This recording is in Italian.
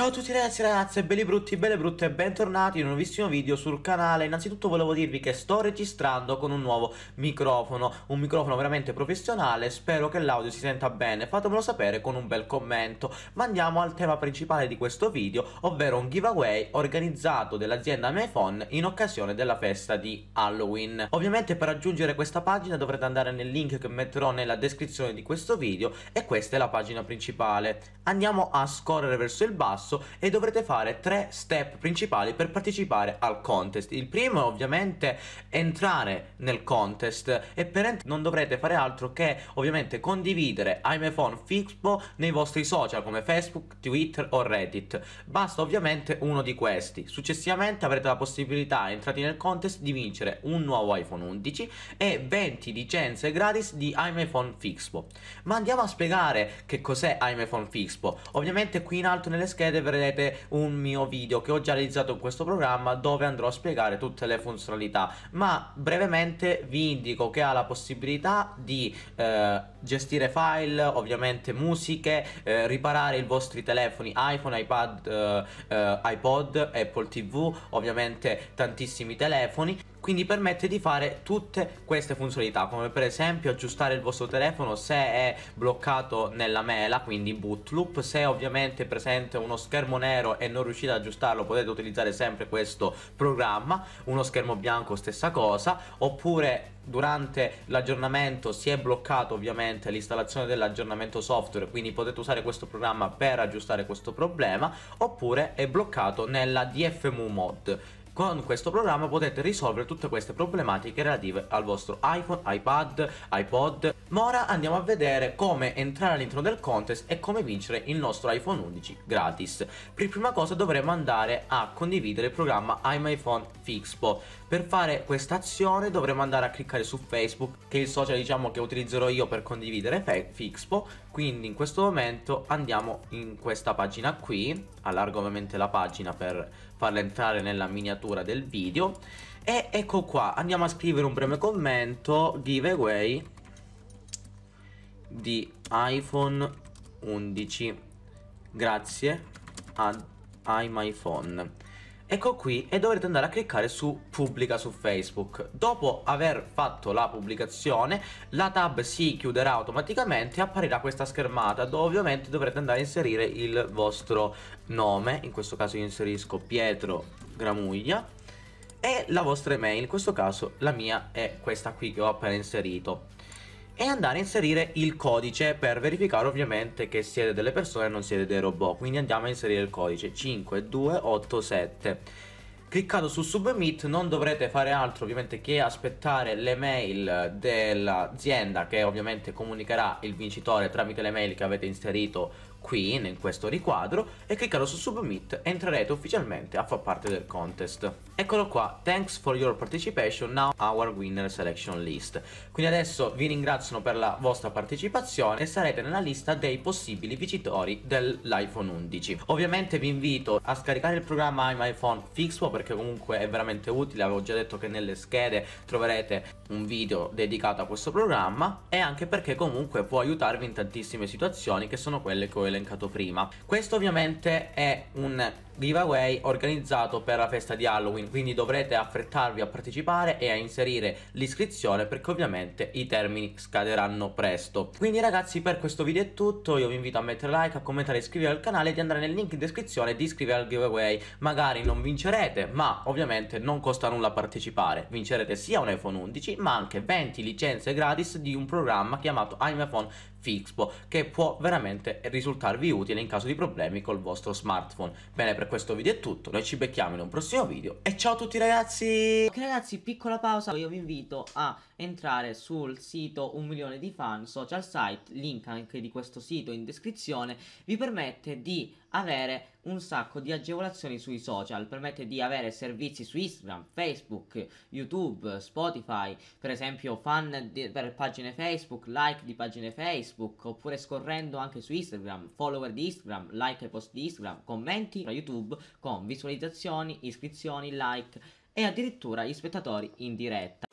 Ciao a tutti ragazzi e ragazze, belli brutti, belle brutte e bentornati in un nuovissimo video sul canale Innanzitutto volevo dirvi che sto registrando con un nuovo microfono Un microfono veramente professionale, spero che l'audio si senta bene Fatemelo sapere con un bel commento Ma andiamo al tema principale di questo video Ovvero un giveaway organizzato dell'azienda MyPhone in occasione della festa di Halloween Ovviamente per raggiungere questa pagina dovrete andare nel link che metterò nella descrizione di questo video E questa è la pagina principale Andiamo a scorrere verso il basso passo e dovrete fare tre step principali per partecipare al contest. Il primo è ovviamente entrare nel contest e per entrare non dovrete fare altro che ovviamente condividere iMephone Fixpo nei vostri social come Facebook, Twitter o Reddit. Basta ovviamente uno di questi. Successivamente avrete la possibilità, entrati nel contest, di vincere un nuovo iPhone 11 e 20 licenze gratis di iMephone Fixpo. Ma andiamo a spiegare che cos'è iMephone Fixpo. Ovviamente qui in alto nelle schede vedrete un mio video che ho già realizzato in questo programma dove andrò a spiegare tutte le funzionalità ma brevemente vi indico che ha la possibilità di eh, gestire file ovviamente musiche eh, riparare i vostri telefoni iPhone, iPad, eh, eh iPod, Apple TV ovviamente tantissimi telefoni quindi permette di fare tutte queste funzionalità come per esempio aggiustare il vostro telefono se è bloccato nella mela quindi boot loop se ovviamente è presente uno schermo nero e non riuscite ad aggiustarlo potete utilizzare sempre questo programma uno schermo bianco stessa cosa oppure durante l'aggiornamento si è bloccato ovviamente l'installazione dell'aggiornamento software quindi potete usare questo programma per aggiustare questo problema oppure è bloccato nella DFMU mod con questo programma potete risolvere tutte queste problematiche relative al vostro iPhone, iPad, iPod. Ma ora andiamo a vedere come entrare all'interno del contest e come vincere il nostro iPhone 11 gratis. Per prima cosa dovremo andare a condividere il programma I'm iPhone Fixpo. Per fare questa azione dovremo andare a cliccare su Facebook, che è il social diciamo, che utilizzerò io per condividere Fixpo quindi in questo momento andiamo in questa pagina qui allargo ovviamente la pagina per farla entrare nella miniatura del video e ecco qua andiamo a scrivere un breve commento giveaway di iPhone 11 grazie ad iMyPhone ecco qui e dovrete andare a cliccare su pubblica su Facebook dopo aver fatto la pubblicazione la tab si chiuderà automaticamente e apparirà questa schermata dove ovviamente dovrete andare a inserire il vostro nome in questo caso io inserisco Pietro Gramuglia e la vostra email in questo caso la mia è questa qui che ho appena inserito e andare a inserire il codice per verificare ovviamente che siete delle persone e non siete dei robot quindi andiamo a inserire il codice 5287 cliccando su submit non dovrete fare altro ovviamente che aspettare l'email dell'azienda che ovviamente comunicherà il vincitore tramite l'email che avete inserito qui in questo riquadro e cliccando su Submit entrerete ufficialmente a far parte del contest. Eccolo qua, thanks for your participation, now our winner selection list. Quindi adesso vi ringrazio per la vostra partecipazione e sarete nella lista dei possibili vincitori dell'iPhone 11. Ovviamente vi invito a scaricare il programma iPhone Fixpo perché comunque è veramente utile, avevo già detto che nelle schede troverete un video dedicato a questo programma e anche perché comunque può aiutarvi in tantissime situazioni che sono quelle che ho elencato prima. Questo ovviamente è un giveaway organizzato per la festa di Halloween quindi dovrete affrettarvi a partecipare e a inserire l'iscrizione perché ovviamente i termini scaderanno presto quindi ragazzi per questo video è tutto io vi invito a mettere like a commentare iscrivervi al canale di andare nel link in descrizione e di iscrivervi al giveaway magari non vincerete ma ovviamente non costa nulla partecipare vincerete sia un iPhone 11 ma anche 20 licenze gratis di un programma chiamato iPhone Fixpo che può veramente risultarvi utile in caso di problemi col vostro smartphone bene per questo video è tutto, noi ci becchiamo in un prossimo video e ciao a tutti ragazzi! Ok ragazzi, piccola pausa, io vi invito a entrare sul sito Un Milione di Fan Social Site, link anche di questo sito in descrizione, vi permette di avere un sacco di agevolazioni sui social, permette di avere servizi su Instagram, Facebook, YouTube, Spotify, per esempio fan di, per pagine Facebook, like di pagine Facebook, oppure scorrendo anche su Instagram, follower di Instagram, like ai post di Instagram, commenti da YouTube con visualizzazioni, iscrizioni, like e addirittura gli spettatori in diretta.